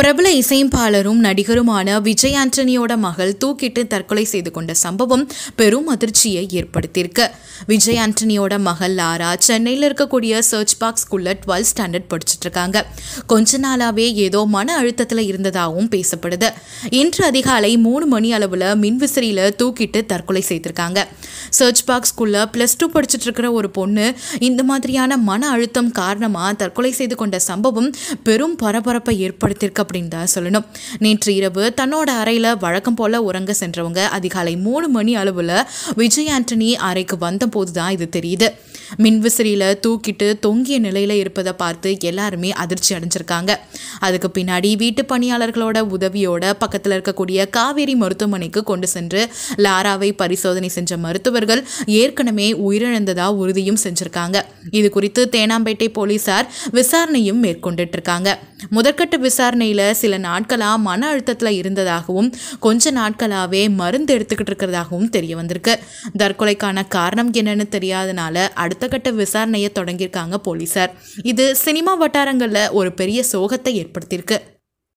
பிரபல இசையம்பாளரும் நடிகருமான விஜய் ஆண்டனியோட மகள் தூக்கிட்டு தற்கொலை செய்து கொண்ட சம்பவம் பெரும் அதிர்ச்சியை ஏற்படுத்தியிருக்கு விஜய் ஆண்டனியோட மகள் லாரா சென்னையில் இருக்கக்கூடிய சர்ச் குள்ள டுவெல்த் ஸ்டாண்டர்ட் படிச்சுட்டு இருக்காங்க கொஞ்ச நாளாவே ஏதோ மன அழுத்தத்தில் இருந்ததாகவும் பேசப்படுது இன்று அதிகாலை மூணு மணி அளவில் மின்விசிறியில் தூக்கிட்டு தற்கொலை செய்திருக்காங்க சர்ச் குள்ள ப்ளஸ் டூ படிச்சுட்டு இருக்கிற ஒரு பொண்ணு இந்த மாதிரியான மன அழுத்தம் காரணமாக தற்கொலை செய்து கொண்ட சம்பவம் பெரும் பரபரப்பை ஏற்படுத்தியிருக்க அப்படின்னு தான் சொல்லணும் நேற்று இரவு தன்னோட அறையில் வழக்கம் போல் உறங்க சென்றவங்க அதிகாலை மூணு மணி அளவில் விஜய் ஆண்டனி அறைக்கு வந்தபோது தான் இது தெரியுது மின்விசிறியில் தூக்கிட்டு தொங்கிய நிலையில் இருப்பதை பார்த்து எல்லாருமே அதிர்ச்சி அடைஞ்சிருக்காங்க அதுக்கு பின்னாடி வீட்டு பணியாளர்களோட உதவியோட பக்கத்தில் இருக்கக்கூடிய காவேரி மருத்துவமனைக்கு கொண்டு சென்று லாராவை பரிசோதனை செஞ்ச மருத்துவர்கள் ஏற்கனவே உயிரிழந்ததா உறுதியும் செஞ்சிருக்காங்க இது குறித்து தேனாம்பேட்டை போலீசார் விசாரணையும் மேற்கொண்டுட்டு இருக்காங்க முதற்கட்ட விசாரணையில் சில நாட்களாக மன அழுத்தத்தில் இருந்ததாகவும் கொஞ்ச நாட்களாகவே மருந்து எடுத்துக்கிட்டு இருக்கிறதாகவும் தெரிய வந்திருக்கு தற்கொலைக்கான காரணம் என்னன்னு தெரியாதனால அடுத்த கட்ட விசாரணையை தொடங்கியிருக்காங்க போலீசார் இது சினிமா வட்டாரங்களில் ஒரு பெரிய சோகத்தை ஏற்படுத்தியிருக்கு